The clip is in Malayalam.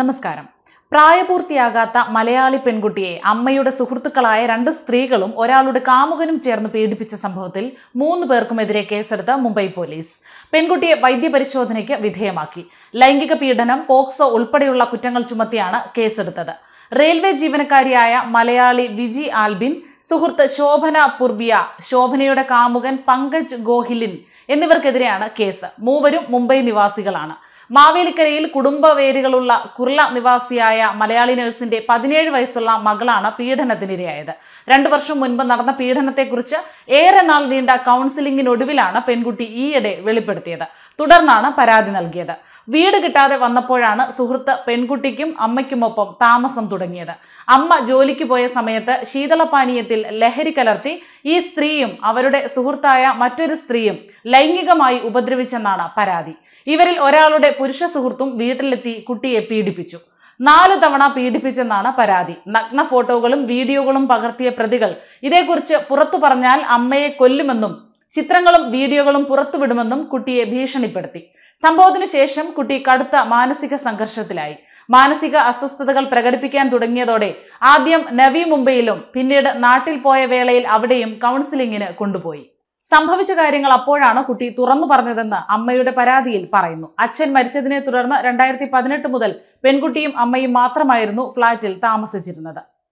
നമസ്കാരം പ്രായപൂർത്തിയാകാത്ത മലയാളി പെൺകുട്ടിയെ അമ്മയുടെ സുഹൃത്തുക്കളായ രണ്ട് സ്ത്രീകളും ഒരാളുടെ കാമുകനും ചേർന്ന് പീഡിപ്പിച്ച സംഭവത്തിൽ മൂന്ന് പേർക്കുമെതിരെ കേസെടുത്ത മുംബൈ പോലീസ് പെൺകുട്ടിയെ വൈദ്യപരിശോധനയ്ക്ക് വിധേയമാക്കി ലൈംഗിക പീഡനം പോക്സോ ഉൾപ്പെടെയുള്ള കുറ്റങ്ങൾ ചുമത്തിയാണ് കേസെടുത്തത് റെയിൽവേ ജീവനക്കാരിയായ മലയാളി വിജി ആൽബിൻ സുഹൃത്ത് ശോഭന പുർബിയ ശോഭനയുടെ കാമുകൻ പങ്കജ് ഗോഹിലിൻ എന്നിവർക്കെതിരെയാണ് കേസ് മൂവരും മുംബൈ നിവാസികളാണ് മാവേലിക്കരയിൽ കുടുംബ വേരുകളുള്ള കുർള നിവാസി താമസിയായ മലയാളി നഴ്സിന്റെ പതിനേഴ് വയസ്സുള്ള മകളാണ് പീഡനത്തിനിരയായത് രണ്ടു വർഷം മുൻപ് നടന്ന പീഡനത്തെക്കുറിച്ച് ഏറെ നാൾ നീണ്ട കൗൺസിലിംഗിനൊടുവിലാണ് പെൺകുട്ടി ഈയിടെ വെളിപ്പെടുത്തിയത് തുടർന്നാണ് പരാതി നൽകിയത് വീട് കിട്ടാതെ വന്നപ്പോഴാണ് സുഹൃത്ത് പെൺകുട്ടിക്കും അമ്മയ്ക്കുമൊപ്പം താമസം തുടങ്ങിയത് അമ്മ ജോലിക്ക് പോയ സമയത്ത് ശീതളപാനീയത്തിൽ ലഹരി കലർത്തി ഈ സ്ത്രീയും അവരുടെ സുഹൃത്തായ മറ്റൊരു സ്ത്രീയും ലൈംഗികമായി ഉപദ്രവിച്ചെന്നാണ് പരാതി ഇവരിൽ ഒരാളുടെ പുരുഷ സുഹൃത്തും വീട്ടിലെത്തി കുട്ടിയെ പീഡിപ്പിച്ചു നാല് തവണ പീഡിപ്പിച്ചെന്നാണ് പരാതി നഗ്ന ഫോട്ടോകളും വീഡിയോകളും പകർത്തിയ പ്രതികൾ ഇതേക്കുറിച്ച് പുറത്തു പറഞ്ഞാൽ അമ്മയെ കൊല്ലുമെന്നും ചിത്രങ്ങളും വീഡിയോകളും പുറത്തുവിടുമെന്നും കുട്ടിയെ ഭീഷണിപ്പെടുത്തി സംഭവത്തിനു ശേഷം കുട്ടി കടുത്ത മാനസിക സംഘർഷത്തിലായി മാനസിക അസ്വസ്ഥതകൾ പ്രകടിപ്പിക്കാൻ തുടങ്ങിയതോടെ ആദ്യം നവി മുംബൈയിലും പിന്നീട് നാട്ടിൽ പോയ വേളയിൽ അവിടെയും കൗൺസിലിങ്ങിന് കൊണ്ടുപോയി സംഭവിച്ച കാര്യങ്ങൾ അപ്പോഴാണ് കുട്ടി തുറന്നു പറഞ്ഞതെന്ന് അമ്മയുടെ പരാതിയിൽ പറയുന്നു അച്ഛൻ മരിച്ചതിനെ തുടർന്ന് രണ്ടായിരത്തി പതിനെട്ട് മുതൽ പെൺകുട്ടിയും അമ്മയും മാത്രമായിരുന്നു ഫ്ളാറ്റിൽ താമസിച്ചിരുന്നത്